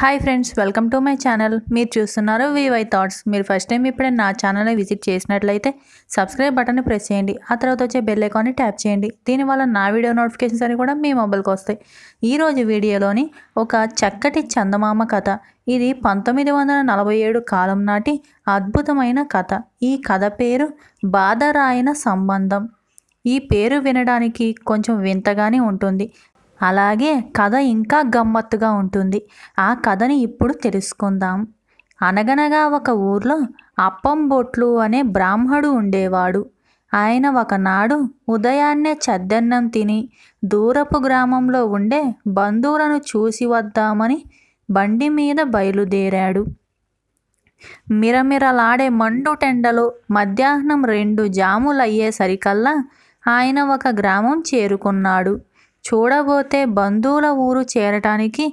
hi friends welcome to my channel మీరు చూస్తున్నారు VY thoughts మీరు ఫస్ట్ టైం ఇప్పుడే నా ఛానల్ని విజిట్ చేసినట్లయితే సబ్స్క్రైబ్ బటన్ని ప్రెస్ చేయండి ఆ తర్వాత వచ్చే బెల్ ఐకాన్ని ట్యాప్ చేయండి దీనివల్ల నా వీడియో నోటిఫికేషన్స్ అని కూడా మీ మొబైల్కి వస్తాయి ఈరోజు వీడియోలోని ఒక చక్కటి చందమామ కథ ఇది పంతొమ్మిది వందల నలభై ఏడు కాలం నాటి అద్భుతమైన కథ ఈ కథ పేరు బాధరాయన సంబంధం ఈ పేరు వినడానికి కొంచెం వింతగానే ఉంటుంది అలాగే కథ ఇంకా గమ్మత్తుగా ఉంటుంది ఆ కథని ఇప్పుడు తెలుసుకుందాం అనగనగా ఒక ఊర్లో అప్పం బొట్లు అనే బ్రాహ్మడు ఉండేవాడు ఆయన ఒకనాడు ఉదయాన్నే చద్దన్నం తిని దూరపు గ్రామంలో ఉండే బంధువులను చూసి వద్దామని బండి మీద బయలుదేరాడు మిరమిరలాడే మండు టెండలో మధ్యాహ్నం రెండు జాములయ్యేసరికల్లా ఆయన ఒక గ్రామం చేరుకున్నాడు చూడబోతే బంధువుల ఊరు చేరటానికి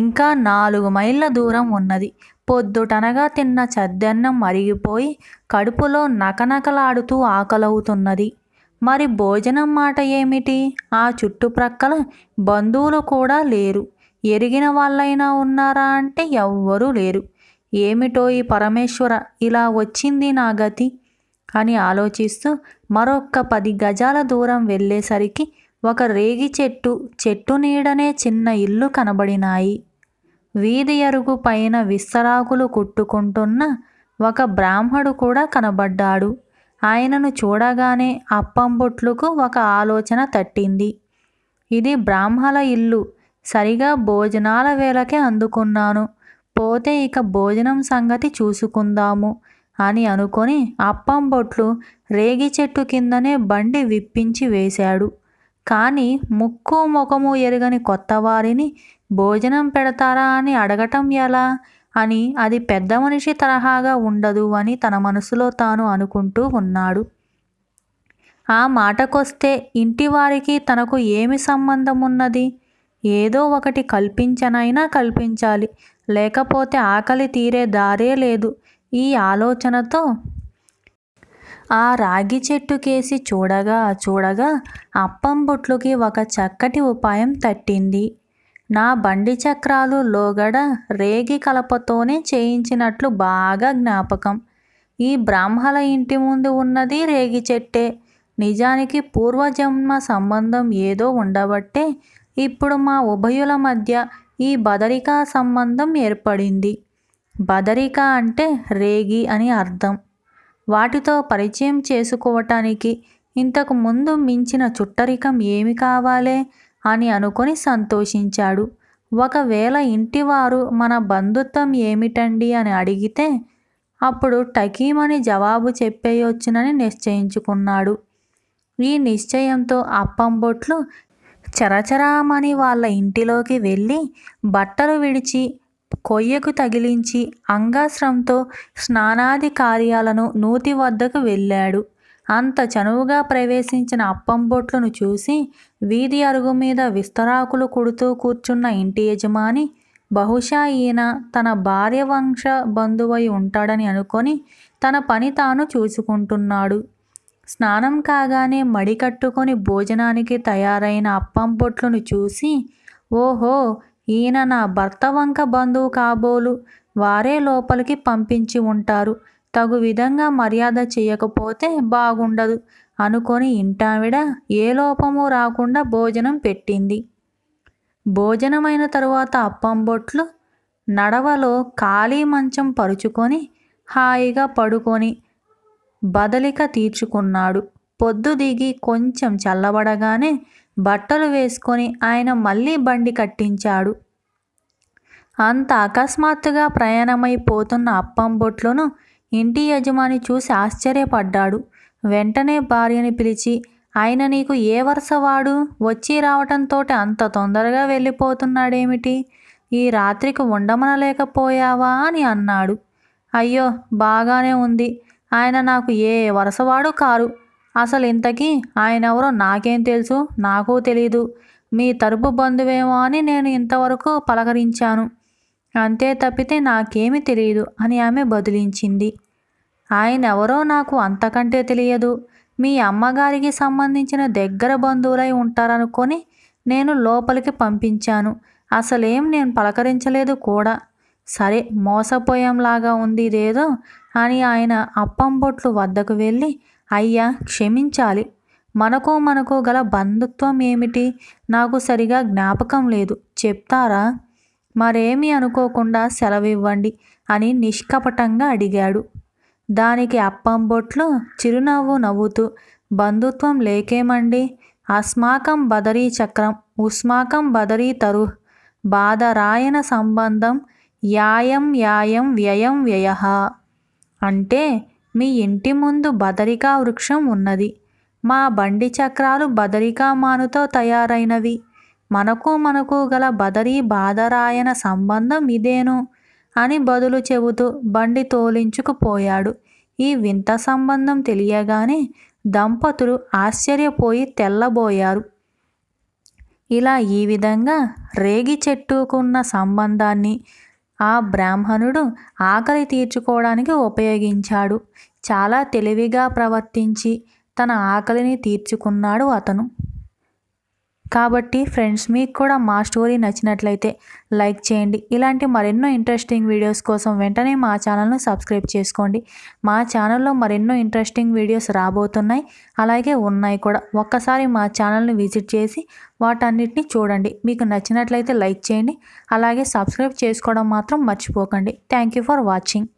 ఇంకా నాలుగు మైళ్ళ దూరం ఉన్నది పొద్దుటనగా తిన్న చద్దన్నం మరిగిపోయి కడుపులో నకనకలాడుతూ ఆకలవుతున్నది మరి భోజనం మాట ఏమిటి ఆ చుట్టుప్రక్కల బంధువులు కూడా లేరు ఎరిగిన వాళ్ళైనా ఉన్నారా అంటే ఎవ్వరూ లేరు ఏమిటో ఈ పరమేశ్వర ఇలా వచ్చింది నా గతి అని ఆలోచిస్తూ మరొక్క పది గజాల దూరం వెళ్ళేసరికి ఒక రేగి చెట్టు చెట్టు నీడనే చిన్న ఇల్లు కనబడినాయి వీధి అరుగు పైన విస్తరాకులు కుట్టుకుంటున్న ఒక బ్రాహ్మడు కూడా కనబడ్డాడు ఆయనను చూడగానే అప్పంబొట్లుకు ఒక ఆలోచన తట్టింది ఇది బ్రాహ్మల ఇల్లు సరిగా భోజనాల వేళకే అందుకున్నాను పోతే ఇక భోజనం సంగతి చూసుకుందాము అని అనుకొని అప్పంబొట్లు రేగి చెట్టు కిందనే బండి విప్పించి వేశాడు కానీ ముక్కు ముఖము ఎరుగని కొత్తవారిని భోజనం పెడతారా అని అడగటం ఎలా అని అది పెద్ద మనిషి తరహాగా ఉండదు అని తన మనసులో తాను అనుకుంటూ ఉన్నాడు ఆ మాటకొస్తే ఇంటివారికి తనకు ఏమి సంబంధం ఉన్నది ఏదో ఒకటి కల్పించనైనా కల్పించాలి లేకపోతే ఆకలి తీరే దారే లేదు ఈ ఆలోచనతో ఆ రాగి చెట్టు కేసి చూడగా చూడగా అప్పం బొట్లుకి ఒక చక్కటి ఉపాయం తట్టింది నా బండి చక్రాలు లోగడ రేగి కలపతోనే చేయించినట్లు బాగా జ్ఞాపకం ఈ బ్రాహ్మల ఇంటి ముందు ఉన్నది రేగి చెట్టే నిజానికి పూర్వజన్మ సంబంధం ఏదో ఉండబట్టే ఇప్పుడు మా ఉభయుల మధ్య ఈ బదరికా సంబంధం ఏర్పడింది బదరిక అంటే రేగి అని అర్థం వాటితో పరిచయం చేసుకోవటానికి ఇంతకు ముందు మించిన చుట్టరికం ఏమి కావాలే అని అనుకొని సంతోషించాడు ఒకవేళ ఇంటివారు మన బంధుత్వం ఏమిటండి అని అడిగితే అప్పుడు టకీమని జవాబు చెప్పేయొచ్చునని నిశ్చయించుకున్నాడు ఈ నిశ్చయంతో అప్పంబొట్లు చరచరామని వాళ్ళ ఇంటిలోకి వెళ్ళి బట్టలు విడిచి కొయ్యకు తగిలించి అంగాశ్రంతో స్నానాది కార్యాలను నూతి వద్దకు వెళ్ళాడు అంత చనువుగా ప్రవేశించిన అప్పం బొట్లను చూసి వీధి అరుగు మీద విస్తరాకులు కుడుతూ కూర్చున్న ఇంటి యజమాని బహుశా ఈయన తన భార్య వంశ బంధువై ఉంటాడని అనుకొని తన పని తాను చూసుకుంటున్నాడు స్నానం కాగానే మడి కట్టుకొని భోజనానికి తయారైన అప్పం బొట్లను చూసి ఓహో ఈయన నా భర్త వంక బంధువు కాబోలు వారే లోపలికి పంపించి ఉంటారు తగు విధంగా మర్యాద చేయకపోతే బాగుండదు అనుకొని ఇంటావిడ ఏ లోపము రాకుండా భోజనం పెట్టింది భోజనమైన తరువాత బొట్లు నడవలో ఖాళీ మంచం పరుచుకొని హాయిగా పడుకొని బదలిక తీర్చుకున్నాడు పొద్దు దిగి కొంచెం చల్లబడగానే బట్టలు వేసుకొని ఆయన మళ్ళీ బండి కట్టించాడు అంత అకస్మాత్తుగా ప్రయాణమైపోతున్న అప్పం బొట్లను ఇంటి యజమాని చూసి ఆశ్చర్యపడ్డాడు వెంటనే భార్యని పిలిచి ఆయన నీకు ఏ వరుసవాడు వచ్చి రావటంతో అంత తొందరగా వెళ్ళిపోతున్నాడేమిటి ఈ రాత్రికి ఉండమనలేకపోయావా అని అన్నాడు అయ్యో బాగానే ఉంది ఆయన నాకు ఏ వరసవాడు కారు అసలు ఇంతకీ ఆయన ఎవరో నాకేం తెలుసు నాకు తెలీదు మీ తరపు బంధువేమో అని నేను ఇంతవరకు పలకరించాను అంతే తప్పితే నాకేమీ తెలియదు అని ఆమె బదిలించింది ఆయన ఎవరో నాకు అంతకంటే తెలియదు మీ అమ్మగారికి సంబంధించిన దగ్గర బంధువులై ఉంటారనుకొని నేను లోపలికి పంపించాను అసలేం నేను పలకరించలేదు కూడా సరే మోసపోయేంలాగా ఉంది ఇదేదో అని ఆయన అప్పంబొట్లు వద్దకు వెళ్ళి అయ్యా క్షమించాలి మనకో మనకో గల బంధుత్వం ఏమిటి నాకు సరిగా జ్ఞాపకం లేదు చెప్తారా మరేమి అనుకోకుండా సెలవివ్వండి అని నిష్కపటంగా అడిగాడు దానికి అప్పం చిరునవ్వు నవ్వుతూ బంధుత్వం లేకేమండి అస్మాకం బదరీ చక్రం ఉస్మాకం బదరీ తరు బాధరాయన సంబంధం యాయం యాయం వ్యయం వ్యయ అంటే మీ ఇంటి ముందు బదరికా వృక్షం ఉన్నది మా బండి చక్రాలు బదరికా మానుతో తయారైనవి మనకు మనకు గల బదరీ బాధరాయన సంబంధం ఇదేను అని బదులు చెబుతూ బండి తోలించుకుపోయాడు ఈ వింత సంబంధం తెలియగానే దంపతులు ఆశ్చర్యపోయి తెల్లబోయారు ఇలా ఈ విధంగా రేగి చెట్టుకున్న సంబంధాన్ని ఆ బ్రాహ్మణుడు ఆకలి తీర్చుకోవడానికి ఉపయోగించాడు చాలా తెలివిగా ప్రవర్తించి తన ఆకలిని తీర్చుకున్నాడు అతను కాబట్టి ఫ్రెండ్స్ మీకు కూడా మా స్టోరీ నచ్చినట్లయితే లైక్ చేయండి ఇలాంటి మరెన్నో ఇంట్రెస్టింగ్ వీడియోస్ కోసం వెంటనే మా ఛానల్ను సబ్స్క్రైబ్ చేసుకోండి మా ఛానల్లో మరెన్నో ఇంట్రెస్టింగ్ వీడియోస్ రాబోతున్నాయి అలాగే ఉన్నాయి కూడా ఒక్కసారి మా ఛానల్ని విజిట్ చేసి వాటన్నిటిని చూడండి మీకు నచ్చినట్లయితే లైక్ చేయండి అలాగే సబ్స్క్రైబ్ చేసుకోవడం మాత్రం మర్చిపోకండి థ్యాంక్ ఫర్ వాచింగ్